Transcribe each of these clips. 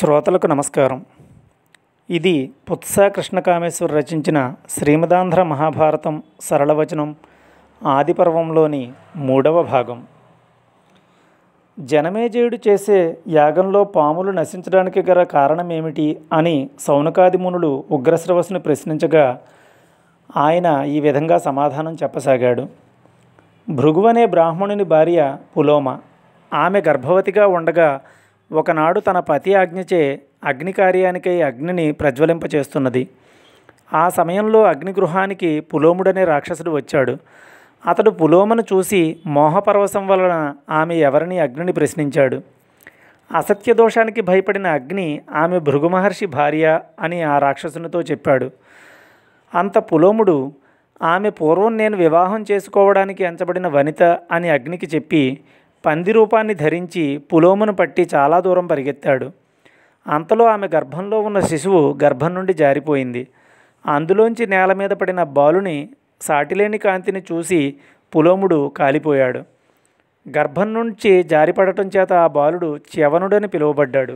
శ్రోతలకు నమస్కారం ఇది పుత్సా కృష్ణకామేశ్వర రచించిన శ్రీమదాంధ్ర మహాభారతం సరళవచనం ఆదిపర్వంలోని మూడవ భాగం జనమేజయుడు చేసే యాగంలో పాములు నశించడానికి గల కారణమేమిటి అని సౌనకాది మునులు ఉగ్రశ్రవసుని ప్రశ్నించగా ఆయన ఈ విధంగా సమాధానం చెప్పసాగాడు భృగువనే బ్రాహ్మణుని భార్య పులోమ ఆమె గర్భవతిగా ఉండగా ఒకనాడు తన పతి ఆజ్ఞచే అగ్ని కార్యానికై అగ్నిని ప్రజ్వలింపచేస్తున్నది ఆ సమయంలో అగ్నిగృహానికి పులోముడనే రాక్షసుడు వచ్చాడు అతడు పులోమను చూసి మోహపరవశం వలన ఆమె ఎవరిని అగ్నిని ప్రశ్నించాడు అసత్య దోషానికి భయపడిన అగ్ని ఆమె భృగుమహర్షి భార్య అని ఆ రాక్షసునితో చెప్పాడు అంత పులోముడు ఆమె పూర్వం నేను వివాహం చేసుకోవడానికి ఎంచబడిన వనిత అని అగ్నికి చెప్పి పంది రూపాన్ని ధరించి పులోమును పట్టి చాలా దూరం పరిగెత్తాడు అంతలో ఆమె గర్భంలో ఉన్న శిశువు గర్భం నుండి జారిపోయింది అందులోంచి నేల మీద పడిన బాలుని సాటిలేని కాంతిని చూసి పులోముడు కాలిపోయాడు గర్భం నుంచి జారిపడటం చేత ఆ బాలుడు చ్యవనుడని పిలువబడ్డాడు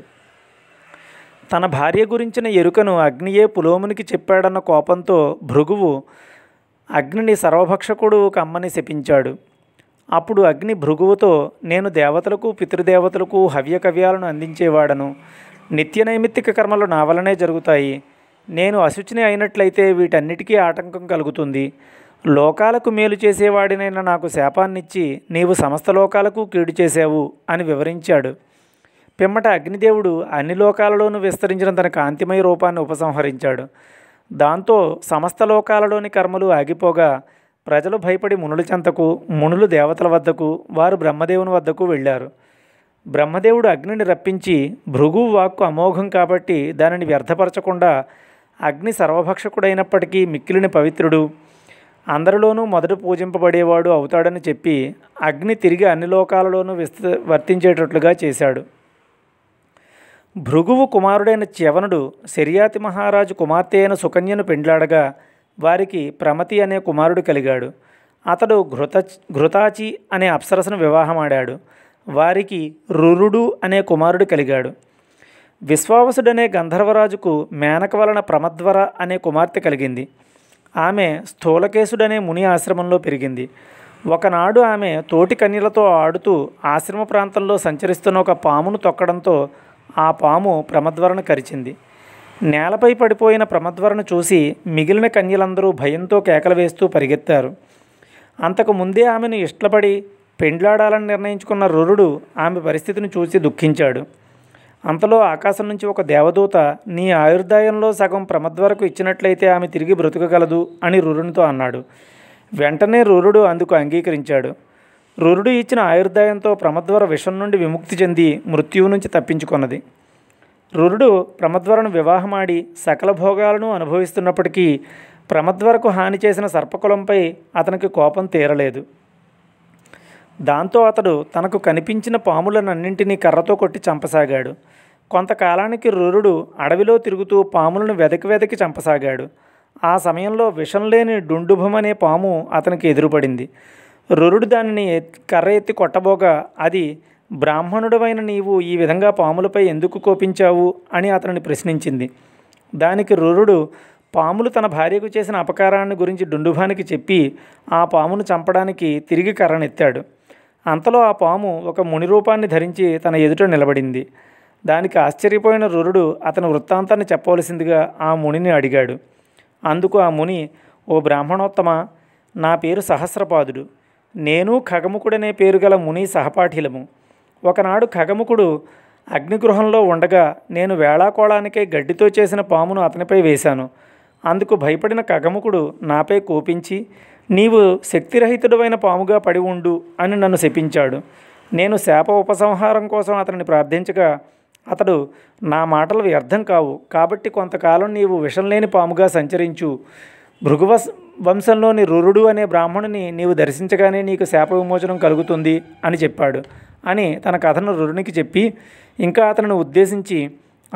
తన భార్య గురించిన ఎరుకను అగ్నియే పులోమునికి చెప్పాడన్న కోపంతో భృగువు అగ్నిని సర్వభక్షకుడు కమ్మని శపించాడు అప్పుడు అగ్ని భృగువుతో నేను దేవతలకు పితృదేవతలకు హవ్యకవ్యాలను అందించేవాడను నిత్య నైమిత్తిక కర్మలు నా వలనే జరుగుతాయి నేను అశుచిని అయినట్లయితే వీటన్నిటికీ ఆటంకం కలుగుతుంది లోకాలకు మేలు చేసేవాడినైన నాకు శాపాన్నిచ్చి నీవు సమస్త లోకాలకు కీడు చేశావు అని వివరించాడు పిమ్మట అగ్నిదేవుడు అన్ని లోకాలలోనూ విస్తరించిన తన కాంతిమయ రూపాన్ని ఉపసంహరించాడు దాంతో సమస్త లోకాలలోని కర్మలు ఆగిపోగా ప్రజలు భయపడి మునుల చెంతకు మునులు దేవతల వద్దకు వారు బ్రహ్మదేవుని వద్దకు వెళ్ళారు బ్రహ్మదేవుడు అగ్నిని రప్పించి భృగువు వాక్కు అమోఘం కాబట్టి దానిని వ్యర్థపరచకుండా అగ్ని సర్వభక్షకుడైనప్పటికీ మిక్కిలిని పవిత్రుడు అందరిలోనూ మొదట పూజింపబడేవాడు అవుతాడని చెప్పి అగ్ని తిరిగి అన్ని లోకాలలోనూ విస్త వర్తించేటట్లుగా చేశాడు భృగువు కుమారుడైన చ్యవనుడు శర్యాతి మహారాజు కుమార్తె అయిన సుకన్యను పెండ్లాడగా వారికి ప్రమతి అనే కుమారుడు కలిగాడు అతడు ఘృత ఘృతాచి అనే అప్సరసను వివాహమాడాడు వారికి రురుడు అనే కుమారుడు కలిగాడు విశ్వావసుడనే గంధర్వరాజుకు మేనక వలన ప్రమద్వర అనే కుమార్తె కలిగింది ఆమె స్థూలకేశుడనే ముని ఆశ్రమంలో పెరిగింది ఒకనాడు ఆమె తోటి కన్యలతో ఆడుతూ ఆశ్రమ ప్రాంతంలో సంచరిస్తున్న ఒక పామును తొక్కడంతో ఆ పాము ప్రమద్వరను కరిచింది నేలపై పడిపోయిన ప్రమద్వరను చూసి మిగిలిన కన్యలందరూ భయంతో కేకలు వేస్తూ పరిగెత్తారు అంతకు ముందే ఆమెను ఇష్టపడి పెండ్లాడాలని నిర్ణయించుకున్న రురుడు ఆమె పరిస్థితిని చూసి దుఃఖించాడు అంతలో ఆకాశం నుంచి ఒక దేవదూత నీ ఆయుర్దాయంలో సగం ప్రమద్వరకు ఇచ్చినట్లయితే ఆమె తిరిగి బ్రతుకగలదు అని రురునితో అన్నాడు వెంటనే రురుడు అందుకు అంగీకరించాడు రురుడు ఇచ్చిన ఆయుర్దాయంతో ప్రమద్వర విషం నుండి విముక్తి చెంది మృత్యువు నుంచి తప్పించుకున్నది రురుడు ప్రమద్వరను వివాహమాడి సకల భోగాలను అనుభవిస్తున్నప్పటికీ ప్రమద్వరకు హాని చేసిన సర్పకులంపై అతనికి కోపం తీరలేదు దాంతో అతడు తనకు కనిపించిన పాములనన్నింటినీ కర్రతో కొట్టి చంపసాగాడు కొంతకాలానికి రురుడు అడవిలో తిరుగుతూ పాములను వెదకి వెదకి చంపసాగాడు ఆ సమయంలో విషం లేని డుండుభం అనే పాము అతనికి ఎదురుపడింది రురుడు దానిని కర్ర ఎత్తి కొట్టబోగా అది బ్రాహ్మణుడవైన నీవు ఈ విధంగా పాములపై ఎందుకు కోపించావు అని అతనిని ప్రశ్నించింది దానికి రురుడు పాములు తన భార్యకు చేసిన అపకారాన్ని గురించి డుండుభానికి చెప్పి ఆ పామును చంపడానికి తిరిగి కర్రనెత్తాడు అంతలో ఆ పాము ఒక ముని రూపాన్ని ధరించి తన ఎదుట నిలబడింది దానికి ఆశ్చర్యపోయిన రురుడు అతని వృత్తాంతాన్ని చెప్పవలసిందిగా ఆ మునిని అడిగాడు అందుకు ఆ ముని ఓ బ్రాహ్మణోత్తమ నా పేరు సహస్రపాదుడు నేను ఖగముకుడనే పేరు గల ముని సహపాఠిలము ఒకనాడు ఖగముఖుడు అగ్నిగృహంలో ఉండగా నేను వేళాకోళానికే గడ్డితో చేసిన పామును అతనిపై వేశాను అందుకు భయపడిన ఖగముఖుడు నాపై కోపించి నీవు శక్తిరహితుడమైన పాముగా పడి ఉండు అని నన్ను శపించాడు నేను శాప ఉపసంహారం కోసం అతనిని ప్రార్థించగా అతడు నా మాటలు వ్యర్థం కావు కాబట్టి కొంతకాలం నీవు విషం లేని పాముగా సంచరించు భృగువ వంశంలోని రురుడు అనే బ్రాహ్మణుని నీవు దర్శించగానే నీకు శాప విమోచనం కలుగుతుంది అని చెప్పాడు అని తన కథను రురునికి చెప్పి ఇంకా అతనిని ఉద్దేశించి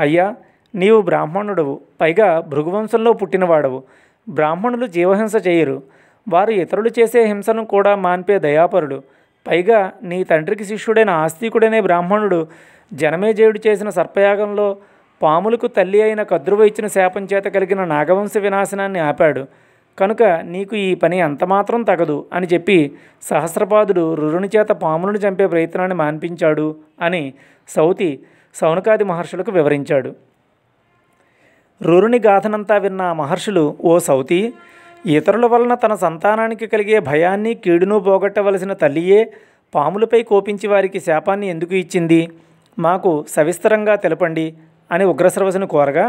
అయ్యా నీవు బ్రాహ్మణుడవు పైగా భృగువంశంలో పుట్టినవాడవు బ్రాహ్మణులు జీవహింస చేయరు వారు ఇతరులు చేసే హింసను కూడా మాన్పే దయాపరుడు పైగా నీ తండ్రికి శిష్యుడైన ఆస్తికుడనే బ్రాహ్మణుడు జనమేజయుడు చేసిన సర్పయాగంలో పాములకు తల్లి అయిన కద్రువ ఇచ్చిన శాపం చేత కలిగిన నాగవంశ వినాశనాన్ని ఆపాడు కనుక నీకు ఈ పని ఎంతమాత్రం తగదు అని చెప్పి సహస్రపాదుడు రురుని చేత పాములను చంపే ప్రయత్నాన్ని మాన్పించాడు అని సౌతి సౌనకాది మహర్షులకు వివరించాడు రురుని గాథనంతా విన్న మహర్షులు ఓ సౌతి ఇతరుల వలన తన సంతానానికి కలిగే భయాన్ని కీడును పోగొట్టవలసిన తల్లియే పాములపై కోపించి వారికి శాపాన్ని ఎందుకు ఇచ్చింది మాకు సవిస్తరంగా తెలపండి అని ఉగ్రశ్రవసును కోరగా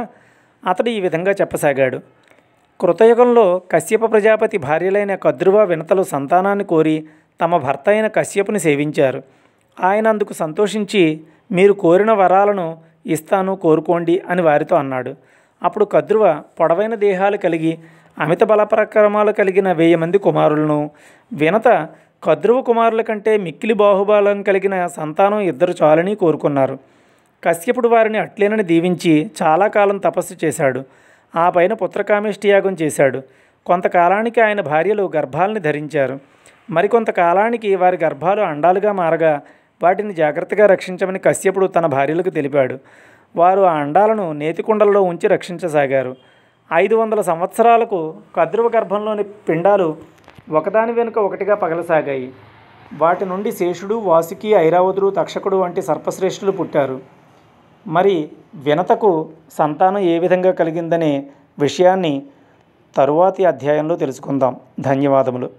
అతడు ఈ విధంగా చెప్పసాగాడు కృతయుగంలో కశ్యప ప్రజాపతి భార్యలైన కద్రువ వినతలు సంతానాన్ని కోరి తమ భర్త అయిన కశ్యపుని సేవించారు ఆయన అందుకు సంతోషించి మీరు కోరిన వరాలను ఇస్తాను కోరుకోండి అని వారితో అన్నాడు అప్పుడు కద్రువ పొడవైన దేహాలు కలిగి అమిత బలపరక్రమాలు కలిగిన వెయ్యి మంది కుమారులను వినత కద్రువ కుమారుల కంటే మిక్కిలి బాహుబలం కలిగిన సంతానం ఇద్దరు చాలని కోరుకున్నారు కశ్యపుడు వారిని అట్లేనని దీవించి చాలా కాలం తపస్సు చేశాడు ఆ పైన పుత్రకామేష్టి యాగం చేశాడు కొంతకాలానికి ఆయన భార్యలు గర్భాలని ధరించారు మరికొంతకాలానికి వారి గర్భాలు అండాలుగా మారగా వాటిని జాగ్రత్తగా రక్షించమని కశ్యపుడు తన భార్యలకు తెలిపాడు వారు ఆ అండాలను నేతికుండలలో ఉంచి రక్షించసాగారు ఐదు వందల సంవత్సరాలకు కద్రువ గర్భంలోని పిండాలు ఒకదాని వెనుక ఒకటిగా పగలసాగాయి వాటి నుండి శేషుడు వాసుకి ఐరావతుడు తక్షకుడు వంటి సర్పశ్రేష్ఠులు పుట్టారు మరి వినతకు సంతానం ఏ విధంగా కలిగిందనే విషయాన్ని తరువాతి అధ్యాయంలో తెలుసుకుందాం ధన్యవాదములు